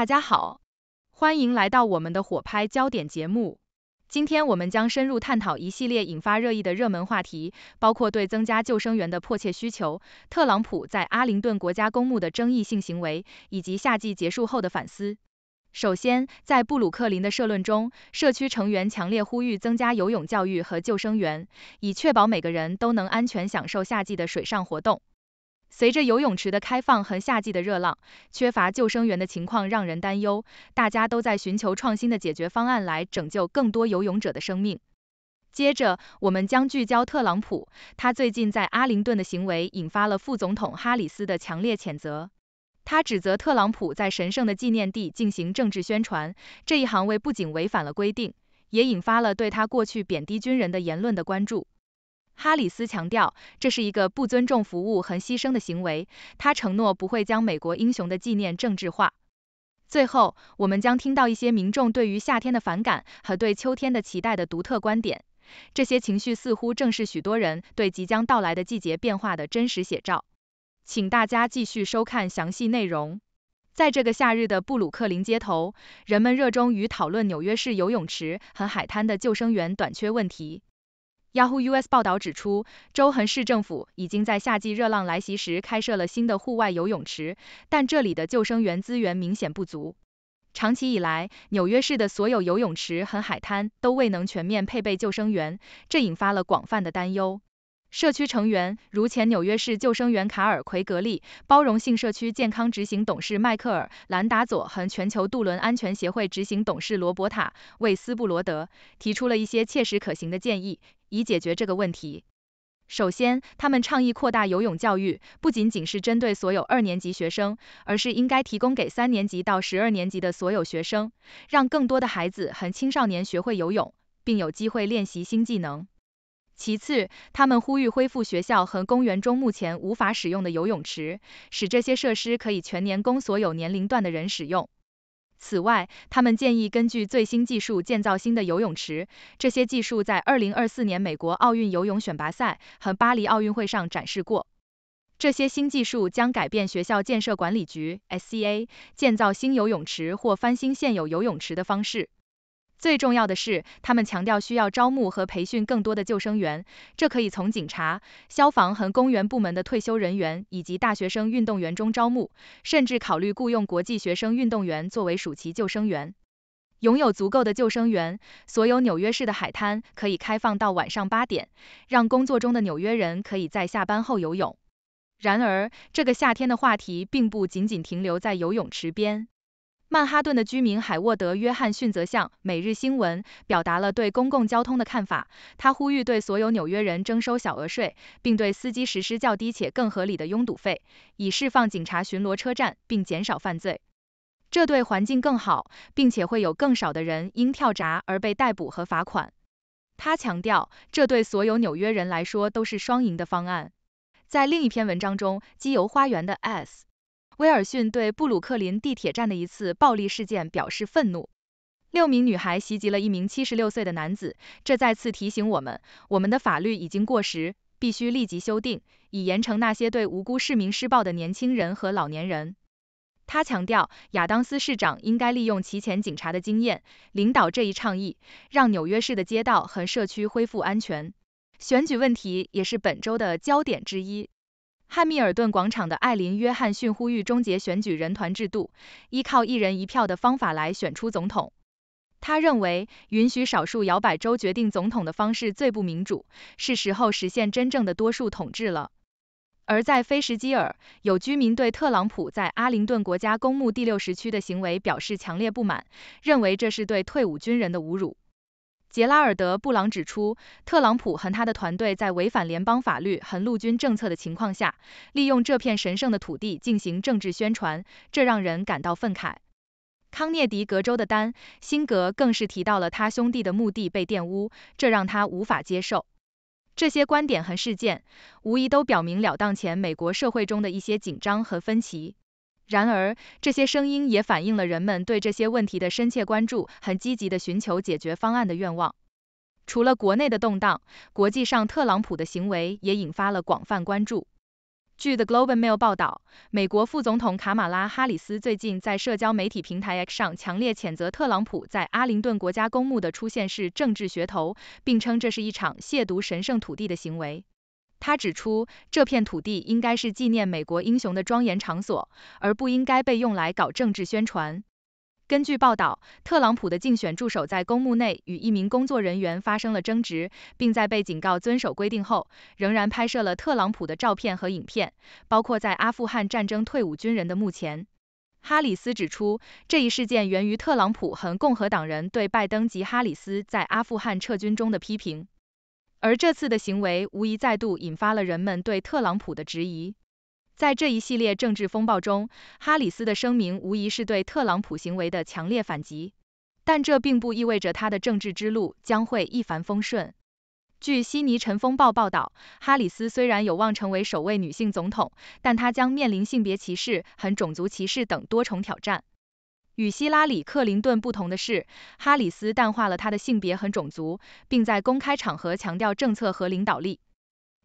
大家好，欢迎来到我们的火拍焦点节目。今天我们将深入探讨一系列引发热议的热门话题，包括对增加救生员的迫切需求、特朗普在阿灵顿国家公墓的争议性行为，以及夏季结束后的反思。首先，在布鲁克林的社论中，社区成员强烈呼吁增加游泳教育和救生员，以确保每个人都能安全享受夏季的水上活动。随着游泳池的开放和夏季的热浪，缺乏救生员的情况让人担忧。大家都在寻求创新的解决方案来拯救更多游泳者的生命。接着，我们将聚焦特朗普，他最近在阿灵顿的行为引发了副总统哈里斯的强烈谴责。他指责特朗普在神圣的纪念地进行政治宣传，这一行为不仅违反了规定，也引发了对他过去贬低军人的言论的关注。哈里斯强调，这是一个不尊重服务和牺牲的行为。他承诺不会将美国英雄的纪念政治化。最后，我们将听到一些民众对于夏天的反感和对秋天的期待的独特观点。这些情绪似乎正是许多人对即将到来的季节变化的真实写照。请大家继续收看详细内容。在这个夏日的布鲁克林街头，人们热衷于讨论纽约市游泳池和海滩的救生员短缺问题。Yahoo US 报道指出，周恒市政府已经在夏季热浪来袭时开设了新的户外游泳池，但这里的救生员资源明显不足。长期以来，纽约市的所有游泳池和海滩都未能全面配备救生员，这引发了广泛的担忧。社区成员如前纽约市救生员卡尔·奎格利、包容性社区健康执行董事迈克尔·兰达佐和全球渡轮安全协会执行董事罗伯塔·为斯布罗德，提出了一些切实可行的建议。以解决这个问题。首先，他们倡议扩大游泳教育，不仅仅是针对所有二年级学生，而是应该提供给三年级到十二年级的所有学生，让更多的孩子和青少年学会游泳，并有机会练习新技能。其次，他们呼吁恢复学校和公园中目前无法使用的游泳池，使这些设施可以全年供所有年龄段的人使用。此外，他们建议根据最新技术建造新的游泳池。这些技术在2024年美国奥运游泳选拔赛和巴黎奥运会上展示过。这些新技术将改变学校建设管理局 （SCA） 建造新游泳池或翻新现有游泳池的方式。最重要的是，他们强调需要招募和培训更多的救生员，这可以从警察、消防和公园部门的退休人员以及大学生运动员中招募，甚至考虑雇佣国际学生运动员作为暑期救生员。拥有足够的救生员，所有纽约市的海滩可以开放到晚上八点，让工作中的纽约人可以在下班后游泳。然而，这个夏天的话题并不仅仅停留在游泳池边。曼哈顿的居民海沃德·约翰逊则向《每日新闻》表达了对公共交通的看法。他呼吁对所有纽约人征收小额税，并对司机实施较低且更合理的拥堵费，以释放警察巡逻车站并减少犯罪。这对环境更好，并且会有更少的人因跳闸而被逮捕和罚款。他强调，这对所有纽约人来说都是双赢的方案。在另一篇文章中，基油花园的 S。威尔逊对布鲁克林地铁站的一次暴力事件表示愤怒。六名女孩袭击了一名七十六岁的男子，这再次提醒我们，我们的法律已经过时，必须立即修订，以严惩那些对无辜市民施暴的年轻人和老年人。他强调，亚当斯市长应该利用其前警察的经验，领导这一倡议，让纽约市的街道和社区恢复安全。选举问题也是本周的焦点之一。汉密尔顿广场的艾琳·约翰逊呼吁终结选举人团制度，依靠一人一票的方法来选出总统。他认为，允许少数摇摆州决定总统的方式最不民主，是时候实现真正的多数统治了。而在菲什基尔，有居民对特朗普在阿灵顿国家公墓第六时区的行为表示强烈不满，认为这是对退伍军人的侮辱。杰拉尔德·布朗指出，特朗普和他的团队在违反联邦法律和陆军政策的情况下，利用这片神圣的土地进行政治宣传，这让人感到愤慨。康涅狄格州的丹·辛格更是提到了他兄弟的墓地被玷污，这让他无法接受。这些观点和事件，无疑都表明了当前美国社会中的一些紧张和分歧。然而，这些声音也反映了人们对这些问题的深切关注，很积极的寻求解决方案的愿望。除了国内的动荡，国际上特朗普的行为也引发了广泛关注。据《The Global Mail》报道，美国副总统卡马拉·哈里斯最近在社交媒体平台 X 上强烈谴责特朗普在阿灵顿国家公墓的出现是政治噱头，并称这是一场亵渎神圣土地的行为。他指出，这片土地应该是纪念美国英雄的庄严场所，而不应该被用来搞政治宣传。根据报道，特朗普的竞选助手在公墓内与一名工作人员发生了争执，并在被警告遵守规定后，仍然拍摄了特朗普的照片和影片，包括在阿富汗战争退伍军人的墓前。哈里斯指出，这一事件源于特朗普和共和党人对拜登及哈里斯在阿富汗撤军中的批评。而这次的行为无疑再度引发了人们对特朗普的质疑。在这一系列政治风暴中，哈里斯的声明无疑是对特朗普行为的强烈反击。但这并不意味着他的政治之路将会一帆风顺。据《悉尼晨风报》报道，哈里斯虽然有望成为首位女性总统，但她将面临性别歧视、和种族歧视等多重挑战。与希拉里、克林顿不同的是，哈里斯淡化了他的性别和种族，并在公开场合强调政策和领导力。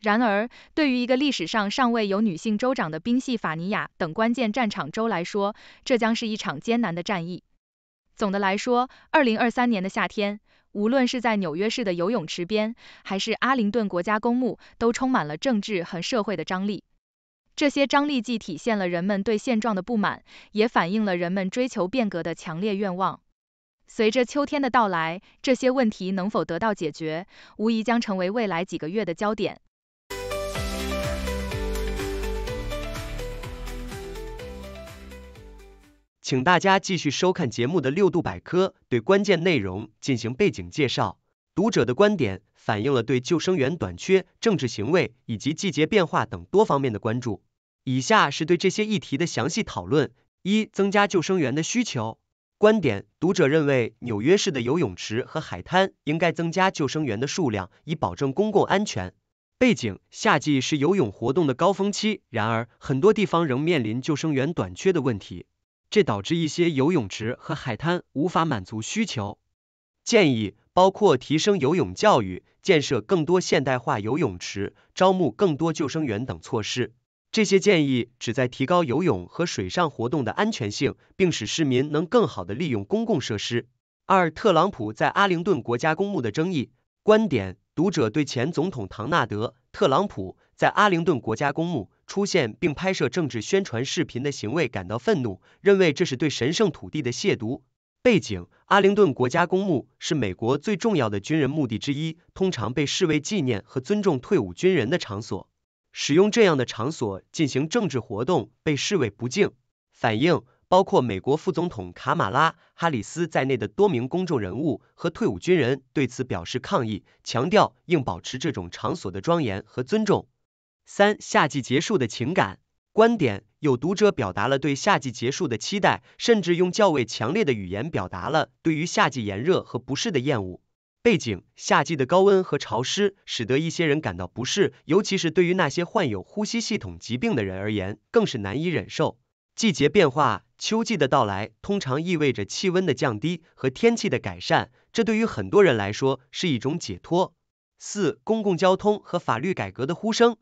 然而，对于一个历史上尚未有女性州长的宾夕法尼亚等关键战场州来说，这将是一场艰难的战役。总的来说，2023年的夏天，无论是在纽约市的游泳池边，还是阿灵顿国家公墓，都充满了政治和社会的张力。这些张力既体现了人们对现状的不满，也反映了人们追求变革的强烈愿望。随着秋天的到来，这些问题能否得到解决，无疑将成为未来几个月的焦点。请大家继续收看节目的六度百科，对关键内容进行背景介绍。读者的观点反映了对救生员短缺、政治行为以及季节变化等多方面的关注。以下是对这些议题的详细讨论：一、增加救生员的需求。观点：读者认为纽约市的游泳池和海滩应该增加救生员的数量，以保证公共安全。背景：夏季是游泳活动的高峰期，然而很多地方仍面临救生员短缺的问题，这导致一些游泳池和海滩无法满足需求。建议包括提升游泳教育、建设更多现代化游泳池、招募更多救生员等措施。这些建议旨在提高游泳和水上活动的安全性，并使市民能更好地利用公共设施。二、特朗普在阿灵顿国家公墓的争议观点：读者对前总统唐纳德·特朗普在阿灵顿国家公墓出现并拍摄政治宣传视频的行为感到愤怒，认为这是对神圣土地的亵渎。背景：阿灵顿国家公墓是美国最重要的军人墓地之一，通常被视为纪念和尊重退伍军人的场所。使用这样的场所进行政治活动被视为不敬。反映包括美国副总统卡马拉·哈里斯在内的多名公众人物和退伍军人对此表示抗议，强调应保持这种场所的庄严和尊重。三、夏季结束的情感观点，有读者表达了对夏季结束的期待，甚至用较为强烈的语言表达了对于夏季炎热和不适的厌恶。背景：夏季的高温和潮湿使得一些人感到不适，尤其是对于那些患有呼吸系统疾病的人而言，更是难以忍受。季节变化：秋季的到来通常意味着气温的降低和天气的改善，这对于很多人来说是一种解脱。四、公共交通和法律改革的呼声：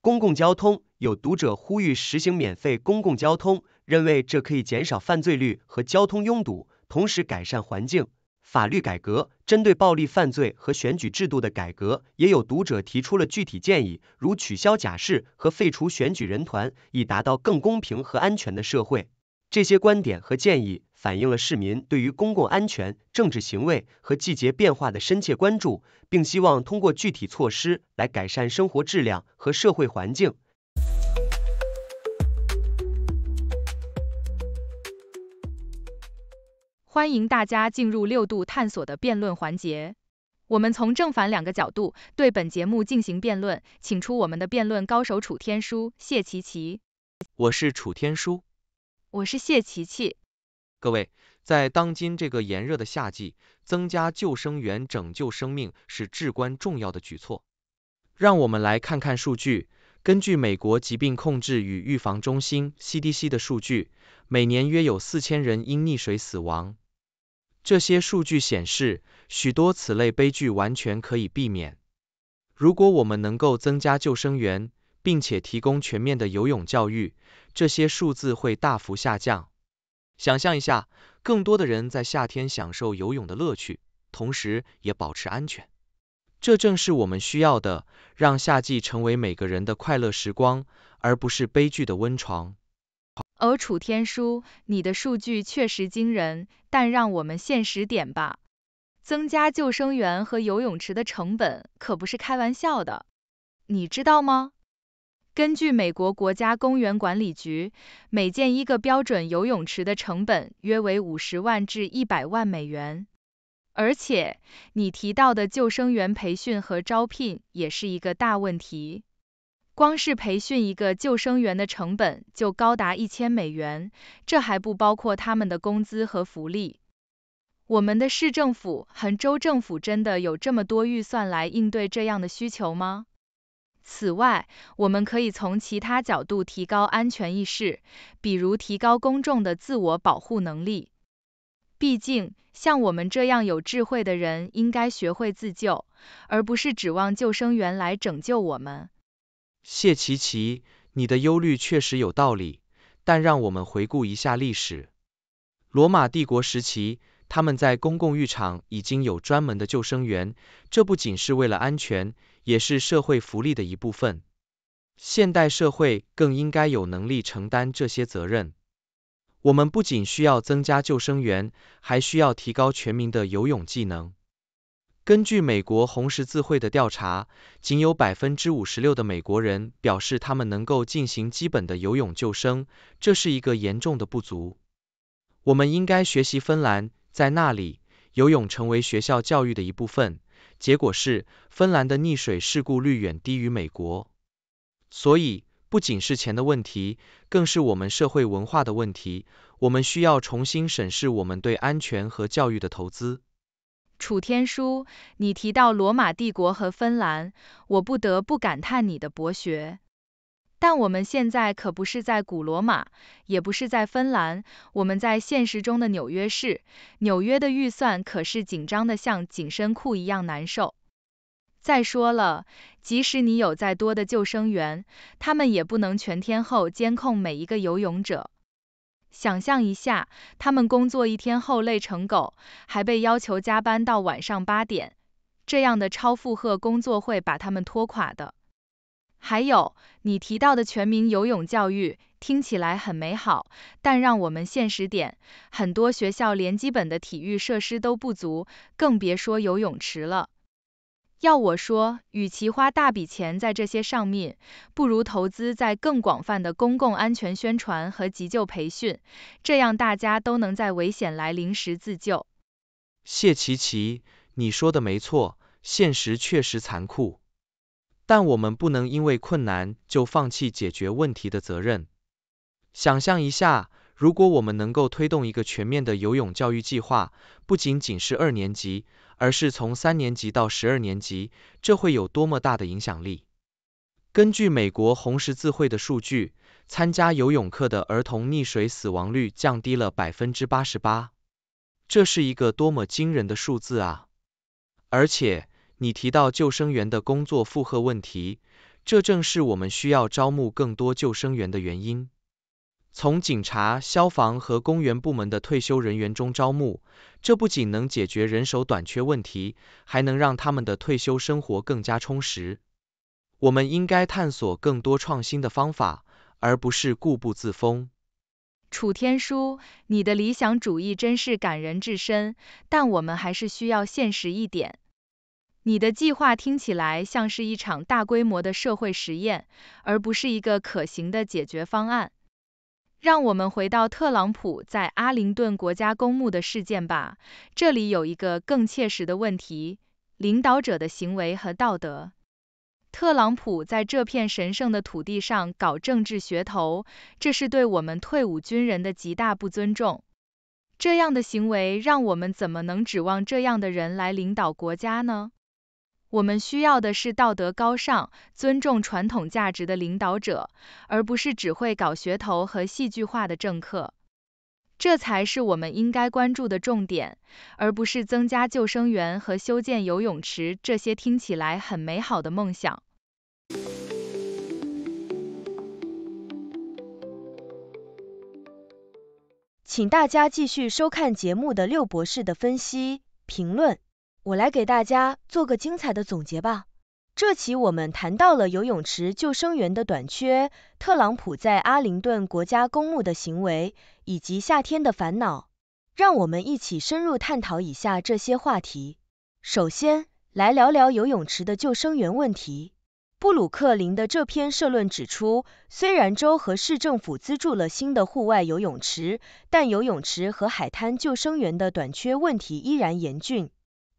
公共交通，有读者呼吁实行免费公共交通，认为这可以减少犯罪率和交通拥堵，同时改善环境。法律改革针对暴力犯罪和选举制度的改革，也有读者提出了具体建议，如取消假释和废除选举人团，以达到更公平和安全的社会。这些观点和建议反映了市民对于公共安全、政治行为和季节变化的深切关注，并希望通过具体措施来改善生活质量和社会环境。欢迎大家进入六度探索的辩论环节。我们从正反两个角度对本节目进行辩论，请出我们的辩论高手楚天舒、谢琪琪。我是楚天舒。我是谢琪琪。各位，在当今这个炎热的夏季，增加救生员、拯救生命是至关重要的举措。让我们来看看数据。根据美国疾病控制与预防中心 （CDC） 的数据。每年约有四千人因溺水死亡。这些数据显示，许多此类悲剧完全可以避免。如果我们能够增加救生员，并且提供全面的游泳教育，这些数字会大幅下降。想象一下，更多的人在夏天享受游泳的乐趣，同时也保持安全。这正是我们需要的，让夏季成为每个人的快乐时光，而不是悲剧的温床。而楚天书，你的数据确实惊人，但让我们现实点吧。增加救生员和游泳池的成本可不是开玩笑的。你知道吗？根据美国国家公园管理局，每建一个标准游泳池的成本约为五十万至一百万美元。而且，你提到的救生员培训和招聘也是一个大问题。光是培训一个救生员的成本就高达一千美元，这还不包括他们的工资和福利。我们的市政府和州政府真的有这么多预算来应对这样的需求吗？此外，我们可以从其他角度提高安全意识，比如提高公众的自我保护能力。毕竟，像我们这样有智慧的人应该学会自救，而不是指望救生员来拯救我们。谢琪琪，你的忧虑确实有道理，但让我们回顾一下历史。罗马帝国时期，他们在公共浴场已经有专门的救生员，这不仅是为了安全，也是社会福利的一部分。现代社会更应该有能力承担这些责任。我们不仅需要增加救生员，还需要提高全民的游泳技能。根据美国红十字会的调查，仅有百分之五十六的美国人表示他们能够进行基本的游泳救生，这是一个严重的不足。我们应该学习芬兰，在那里游泳成为学校教育的一部分。结果是，芬兰的溺水事故率远低于美国。所以，不仅是钱的问题，更是我们社会文化的问题。我们需要重新审视我们对安全和教育的投资。楚天舒，你提到罗马帝国和芬兰，我不得不感叹你的博学。但我们现在可不是在古罗马，也不是在芬兰，我们在现实中的纽约市。纽约的预算可是紧张的像紧身裤一样难受。再说了，即使你有再多的救生员，他们也不能全天候监控每一个游泳者。想象一下，他们工作一天后累成狗，还被要求加班到晚上八点，这样的超负荷工作会把他们拖垮的。还有，你提到的全民游泳教育听起来很美好，但让我们现实点，很多学校连基本的体育设施都不足，更别说游泳池了。要我说，与其花大笔钱在这些上面，不如投资在更广泛的公共安全宣传和急救培训，这样大家都能在危险来临时自救。谢琪琪，你说的没错，现实确实残酷，但我们不能因为困难就放弃解决问题的责任。想象一下，如果我们能够推动一个全面的游泳教育计划，不仅仅是二年级。而是从三年级到十二年级，这会有多么大的影响力？根据美国红十字会的数据，参加游泳课的儿童溺水死亡率降低了百分之八十八，这是一个多么惊人的数字啊！而且，你提到救生员的工作负荷问题，这正是我们需要招募更多救生员的原因。从警察、消防和公园部门的退休人员中招募，这不仅能解决人手短缺问题，还能让他们的退休生活更加充实。我们应该探索更多创新的方法，而不是固步自封。楚天舒，你的理想主义真是感人至深，但我们还是需要现实一点。你的计划听起来像是一场大规模的社会实验，而不是一个可行的解决方案。让我们回到特朗普在阿灵顿国家公墓的事件吧。这里有一个更切实的问题：领导者的行为和道德。特朗普在这片神圣的土地上搞政治噱头，这是对我们退伍军人的极大不尊重。这样的行为，让我们怎么能指望这样的人来领导国家呢？我们需要的是道德高尚、尊重传统价值的领导者，而不是只会搞噱头和戏剧化的政客。这才是我们应该关注的重点，而不是增加救生员和修建游泳池这些听起来很美好的梦想。请大家继续收看节目的六博士的分析评论。我来给大家做个精彩的总结吧。这期我们谈到了游泳池救生员的短缺、特朗普在阿灵顿国家公墓的行为以及夏天的烦恼。让我们一起深入探讨以下这些话题。首先，来聊聊游泳池的救生员问题。布鲁克林的这篇社论指出，虽然州和市政府资助了新的户外游泳池，但游泳池和海滩救生员的短缺问题依然严峻。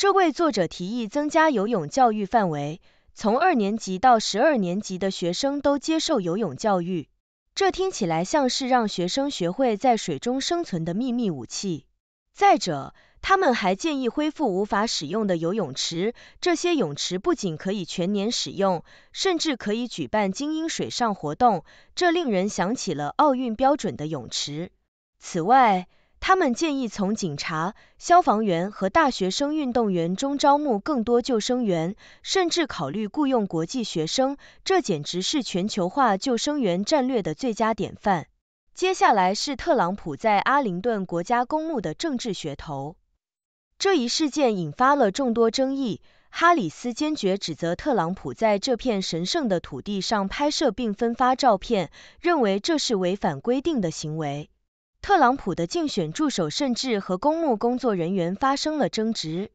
这位作者提议增加游泳教育范围，从二年级到十二年级的学生都接受游泳教育。这听起来像是让学生学会在水中生存的秘密武器。再者，他们还建议恢复无法使用的游泳池，这些泳池不仅可以全年使用，甚至可以举办精英水上活动，这令人想起了奥运标准的泳池。此外，他们建议从警察、消防员和大学生运动员中招募更多救生员，甚至考虑雇佣国际学生。这简直是全球化救生员战略的最佳典范。接下来是特朗普在阿灵顿国家公墓的政治噱头。这一事件引发了众多争议。哈里斯坚决指责特朗普在这片神圣的土地上拍摄并分发照片，认为这是违反规定的行为。特朗普的竞选助手甚至和公墓工作人员发生了争执，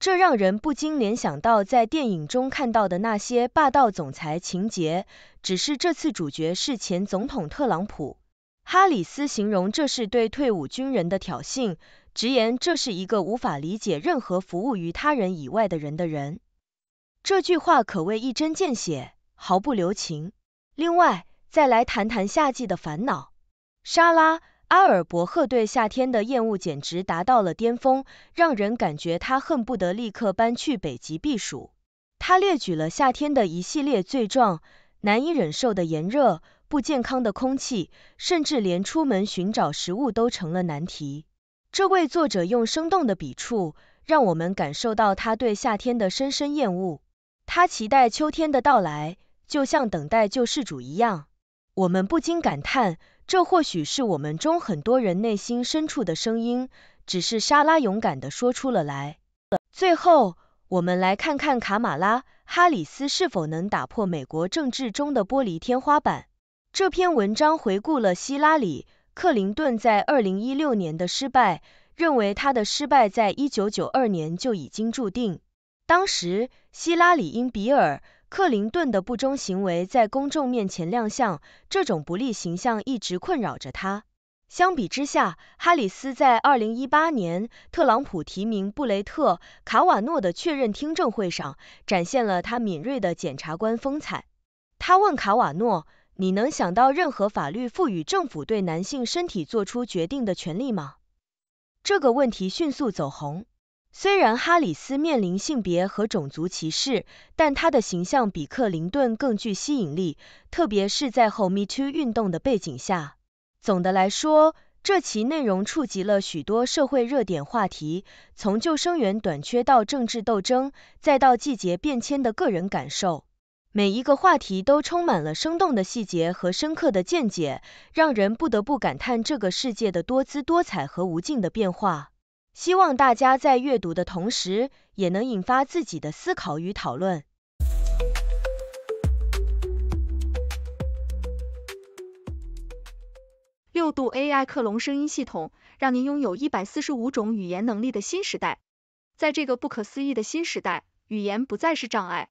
这让人不禁联想到在电影中看到的那些霸道总裁情节。只是这次主角是前总统特朗普。哈里斯形容这是对退伍军人的挑衅，直言这是一个无法理解任何服务于他人以外的人的人。这句话可谓一针见血，毫不留情。另外，再来谈谈夏季的烦恼，沙拉。阿尔伯特对夏天的厌恶简直达到了巅峰，让人感觉他恨不得立刻搬去北极避暑。他列举了夏天的一系列罪状：难以忍受的炎热、不健康的空气，甚至连出门寻找食物都成了难题。这位作者用生动的笔触，让我们感受到他对夏天的深深厌恶。他期待秋天的到来，就像等待救世主一样。我们不禁感叹。这或许是我们中很多人内心深处的声音，只是莎拉勇敢地说出了来。最后，我们来看看卡马拉·哈里斯是否能打破美国政治中的玻璃天花板。这篇文章回顾了希拉里·克林顿在2016年的失败，认为他的失败在一九九二年就已经注定。当时，希拉里因比尔克林顿的不忠行为在公众面前亮相，这种不利形象一直困扰着他。相比之下，哈里斯在2018年特朗普提名布雷特·卡瓦诺的确认听证会上，展现了他敏锐的检察官风采。他问卡瓦诺：“你能想到任何法律赋予政府对男性身体做出决定的权利吗？”这个问题迅速走红。虽然哈里斯面临性别和种族歧视，但她的形象比克林顿更具吸引力，特别是在 h o Me To” 运动的背景下。总的来说，这期内容触及了许多社会热点话题，从救生员短缺到政治斗争，再到季节变迁的个人感受。每一个话题都充满了生动的细节和深刻的见解，让人不得不感叹这个世界的多姿多彩和无尽的变化。希望大家在阅读的同时，也能引发自己的思考与讨论。六度 AI 克隆声音系统，让您拥有一百四十五种语言能力的新时代。在这个不可思议的新时代，语言不再是障碍。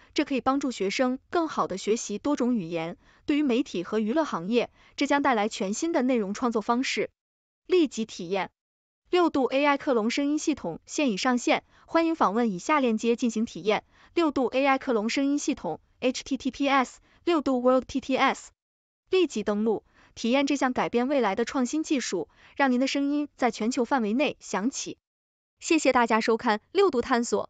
这可以帮助学生更好的学习多种语言，对于媒体和娱乐行业，这将带来全新的内容创作方式。立即体验六度 AI 克隆声音系统现已上线，欢迎访问以下链接进行体验：六度 AI 克隆声音系统 h t t p s 六度 w o r l d t t s 立即登录，体验这项改变未来的创新技术，让您的声音在全球范围内响起。谢谢大家收看六度探索。